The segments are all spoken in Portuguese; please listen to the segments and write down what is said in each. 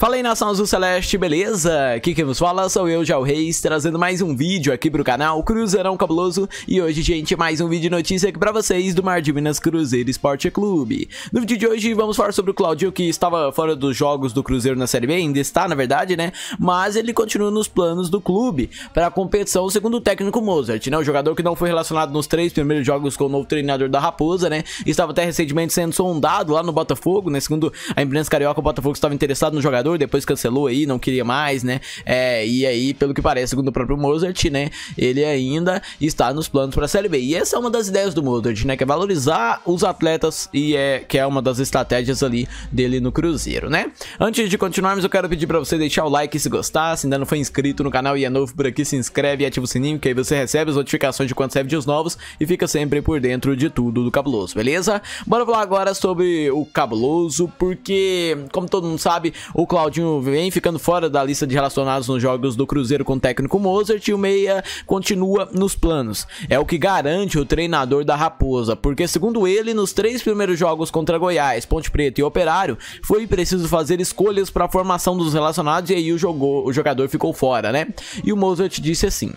Fala aí nação azul celeste, beleza? Aqui quem nos fala sou eu, Jal Reis, trazendo mais um vídeo aqui pro canal Cruzeirão Cabuloso E hoje, gente, mais um vídeo de notícia aqui pra vocês do Mar de Minas Cruzeiro Esporte Clube No vídeo de hoje vamos falar sobre o Claudio que estava fora dos jogos do Cruzeiro na Série B, ainda está na verdade, né? Mas ele continua nos planos do clube para a competição segundo o técnico Mozart, né? O jogador que não foi relacionado nos três primeiros jogos com o novo treinador da Raposa, né? Estava até recentemente sendo sondado lá no Botafogo, né? Segundo a imprensa carioca, o Botafogo estava interessado no jogador jogador, depois cancelou aí, não queria mais, né? É, e aí, pelo que parece, segundo o próprio Mozart, né? Ele ainda está nos planos para a Série B. E essa é uma das ideias do Mozart, né? Que é valorizar os atletas e é que é uma das estratégias ali dele no Cruzeiro, né? Antes de continuarmos, eu quero pedir para você deixar o like se gostar, se ainda não foi inscrito no canal e é novo por aqui, se inscreve e ativa o sininho, que aí você recebe as notificações de quando serve vídeos novos e fica sempre por dentro de tudo do Cabuloso, beleza? Bora falar agora sobre o Cabuloso, porque, como todo mundo sabe, o Cláudio Claudinho vem ficando fora da lista de relacionados nos jogos do Cruzeiro com o técnico Mozart e o Meia continua nos planos. É o que garante o treinador da Raposa, porque segundo ele, nos três primeiros jogos contra Goiás, Ponte Preta e Operário, foi preciso fazer escolhas para a formação dos relacionados e aí o, jogou, o jogador ficou fora, né? E o Mozart disse assim: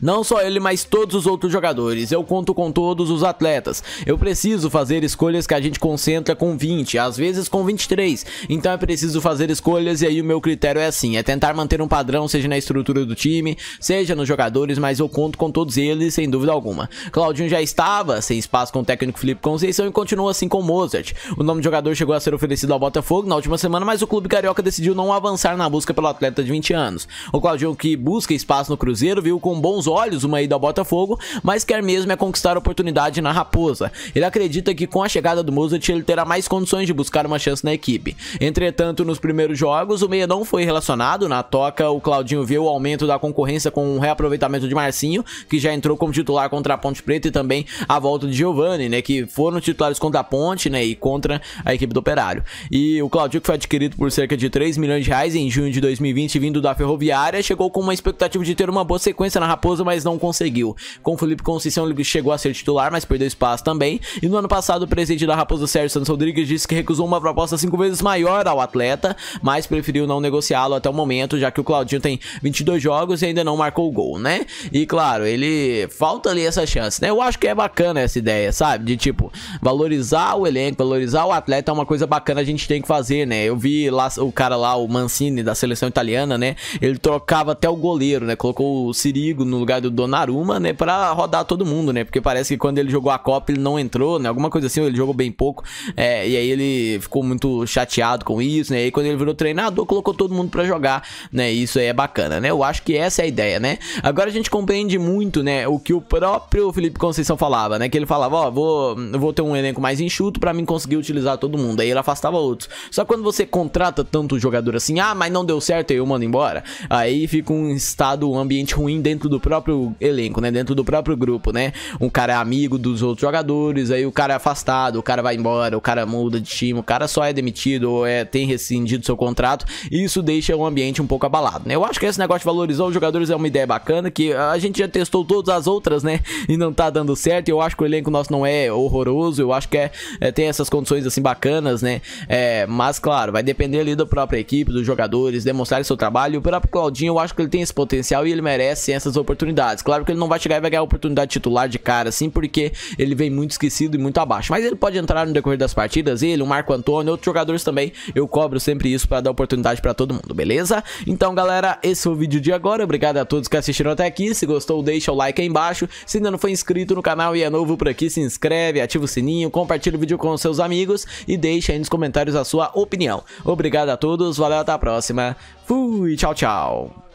não só ele, mas todos os outros jogadores. Eu conto com todos os atletas. Eu preciso fazer escolhas que a gente concentra com 20, às vezes com 23. Então é preciso fazer escolhas e aí o meu critério é assim, é tentar manter um padrão, seja na estrutura do time, seja nos jogadores, mas eu conto com todos eles, sem dúvida alguma. Claudinho já estava sem espaço com o técnico Felipe Conceição e continua assim com Mozart. O nome do jogador chegou a ser oferecido ao Botafogo na última semana, mas o clube carioca decidiu não avançar na busca pelo atleta de 20 anos. O Claudinho que busca espaço no Cruzeiro viu com bons olhos uma ida ao Botafogo, mas quer mesmo é conquistar a oportunidade na Raposa. Ele acredita que com a chegada do Mozart ele terá mais condições de buscar uma chance na equipe. Entretanto, nos primeiros jogos, o meia não foi relacionado. Na toca, o Claudinho viu o aumento da concorrência com o reaproveitamento de Marcinho, que já entrou como titular contra a Ponte Preta, e também a volta de Giovanni, né, que foram titulares contra a Ponte né, e contra a equipe do Operário. E o Claudinho, que foi adquirido por cerca de 3 milhões de reais em junho de 2020, vindo da Ferroviária, chegou com uma expectativa de ter uma boa sequência na Raposa mas não conseguiu. Com Felipe Conceição, ele chegou a ser titular, mas perdeu espaço também. E no ano passado, o presidente da Raposa Sérgio Santos Rodrigues disse que recusou uma proposta cinco vezes maior ao atleta, mas preferiu não negociá-lo até o momento, já que o Claudinho tem 22 jogos e ainda não marcou o gol, né? E claro, ele falta ali essa chance, né? Eu acho que é bacana essa ideia, sabe? De tipo, valorizar o elenco, valorizar o atleta é uma coisa bacana a gente tem que fazer, né? Eu vi lá o cara lá, o Mancini da seleção italiana, né? Ele trocava até o goleiro, né? Colocou o Sirigo no lugar lugar do Donnarumma, né, para rodar todo mundo, né? Porque parece que quando ele jogou a Copa ele não entrou, né? Alguma coisa assim, ele jogou bem pouco. É, e aí ele ficou muito chateado com isso, né? E aí quando ele virou treinador, colocou todo mundo para jogar, né? E isso aí é bacana, né? Eu acho que essa é a ideia, né? Agora a gente compreende muito, né, o que o próprio Felipe Conceição falava, né? Que ele falava, ó, oh, vou, vou ter um elenco mais enxuto para mim conseguir utilizar todo mundo. Aí ele afastava outros. Só que quando você contrata tanto jogador assim, ah, mas não deu certo, aí eu mando embora. Aí fica um estado, um ambiente ruim dentro do próprio próprio elenco, né? Dentro do próprio grupo, né? Um cara é amigo dos outros jogadores, aí o cara é afastado, o cara vai embora, o cara muda de time, o cara só é demitido ou é, tem rescindido seu contrato. E isso deixa o ambiente um pouco abalado, né? Eu acho que esse negócio de valorizar os jogadores é uma ideia bacana, que a gente já testou todas as outras, né? E não tá dando certo. Eu acho que o elenco nosso não é horroroso, eu acho que é, é tem essas condições assim bacanas, né? É, mas claro, vai depender ali da própria equipe, dos jogadores, demonstrar seu trabalho. O próprio Claudinho, eu acho que ele tem esse potencial e ele merece essas oportunidades oportunidades. Claro que ele não vai chegar e vai ganhar a oportunidade titular de cara, assim, porque ele vem muito esquecido e muito abaixo. Mas ele pode entrar no decorrer das partidas, ele, o Marco Antônio, outros jogadores também. Eu cobro sempre isso para dar oportunidade para todo mundo, beleza? Então, galera, esse foi o vídeo de agora. Obrigado a todos que assistiram até aqui. Se gostou, deixa o like aí embaixo. Se ainda não foi inscrito no canal e é novo por aqui, se inscreve, ativa o sininho, compartilha o vídeo com os seus amigos e deixa aí nos comentários a sua opinião. Obrigado a todos, valeu, até a próxima. Fui, tchau, tchau.